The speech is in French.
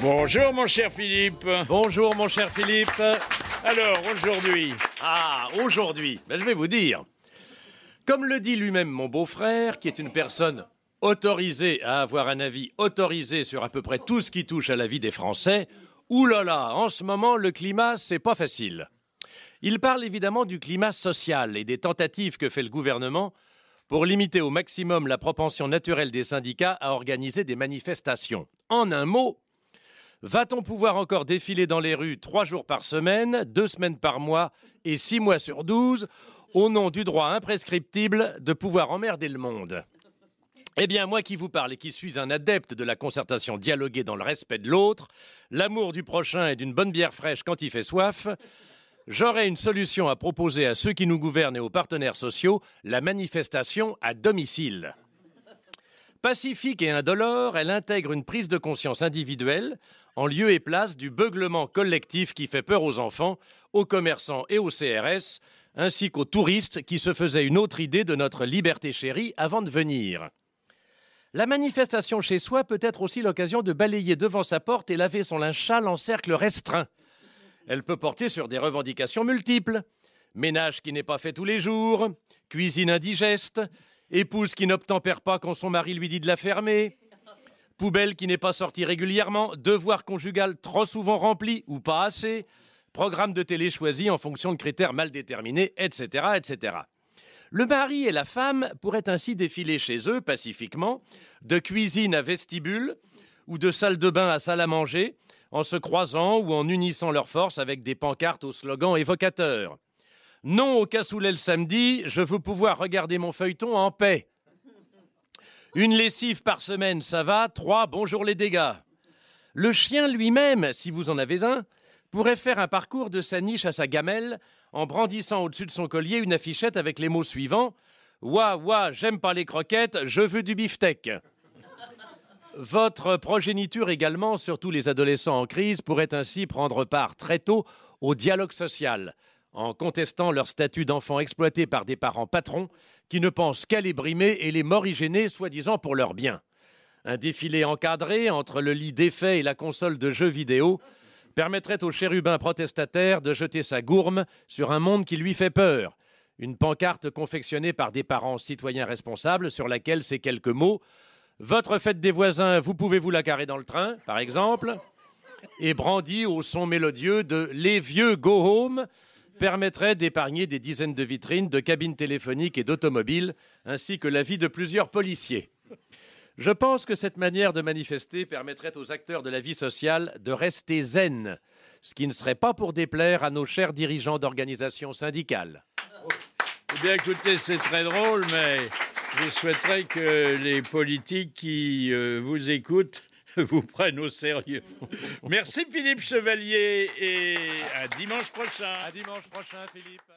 Bonjour mon cher Philippe. Bonjour mon cher Philippe. Alors aujourd'hui. Ah, aujourd'hui, ben, je vais vous dire. Comme le dit lui-même mon beau-frère, qui est une personne autorisée à avoir un avis autorisé sur à peu près tout ce qui touche à la vie des Français, oulala, en ce moment le climat, c'est pas facile. Il parle évidemment du climat social et des tentatives que fait le gouvernement pour limiter au maximum la propension naturelle des syndicats à organiser des manifestations. En un mot, Va-t-on pouvoir encore défiler dans les rues trois jours par semaine, deux semaines par mois et six mois sur douze, au nom du droit imprescriptible de pouvoir emmerder le monde eh bien, moi qui vous parle et qui suis un adepte de la concertation dialoguée dans le respect de l'autre, l'amour du prochain et d'une bonne bière fraîche quand il fait soif, j'aurai une solution à proposer à ceux qui nous gouvernent et aux partenaires sociaux, la manifestation à domicile. Pacifique et indolore, elle intègre une prise de conscience individuelle en lieu et place du beuglement collectif qui fait peur aux enfants, aux commerçants et aux CRS, ainsi qu'aux touristes qui se faisaient une autre idée de notre liberté chérie avant de venir. La manifestation chez soi peut être aussi l'occasion de balayer devant sa porte et laver son linge châle en cercle restreint. Elle peut porter sur des revendications multiples ménage qui n'est pas fait tous les jours, cuisine indigeste, Épouse qui n'obtempère pas quand son mari lui dit de la fermer. Poubelle qui n'est pas sortie régulièrement. Devoir conjugal trop souvent rempli ou pas assez. Programme de télé choisi en fonction de critères mal déterminés, etc. etc. Le mari et la femme pourraient ainsi défiler chez eux pacifiquement, de cuisine à vestibule ou de salle de bain à salle à manger, en se croisant ou en unissant leurs forces avec des pancartes au slogans évocateurs. Non au cassoulet le samedi, je veux pouvoir regarder mon feuilleton en paix. Une lessive par semaine, ça va. Trois, bonjour les dégâts. Le chien lui-même, si vous en avez un, pourrait faire un parcours de sa niche à sa gamelle en brandissant au-dessus de son collier une affichette avec les mots suivants Ouah, ouah, j'aime pas les croquettes, je veux du beefsteak. Votre progéniture également, surtout les adolescents en crise, pourrait ainsi prendre part très tôt au dialogue social, en contestant leur statut d'enfant exploité par des parents patrons qui ne pensent qu'à les brimer et les morigéner, soi-disant pour leur bien. Un défilé encadré entre le lit défait et la console de jeux vidéo permettrait au chérubin protestataire de jeter sa gourme sur un monde qui lui fait peur. Une pancarte confectionnée par des parents citoyens responsables sur laquelle ces quelques mots Votre fête des voisins, vous pouvez vous la carrer dans le train, par exemple, et brandie au son mélodieux de Les vieux go home permettrait d'épargner des dizaines de vitrines, de cabines téléphoniques et d'automobiles, ainsi que la vie de plusieurs policiers. Je pense que cette manière de manifester permettrait aux acteurs de la vie sociale de rester zen, ce qui ne serait pas pour déplaire à nos chers dirigeants d'organisations syndicales. Eh écoutez, c'est très drôle, mais je souhaiterais que les politiques qui euh, vous écoutent vous prennent au sérieux. Merci Philippe Chevalier et à dimanche prochain. À dimanche prochain Philippe.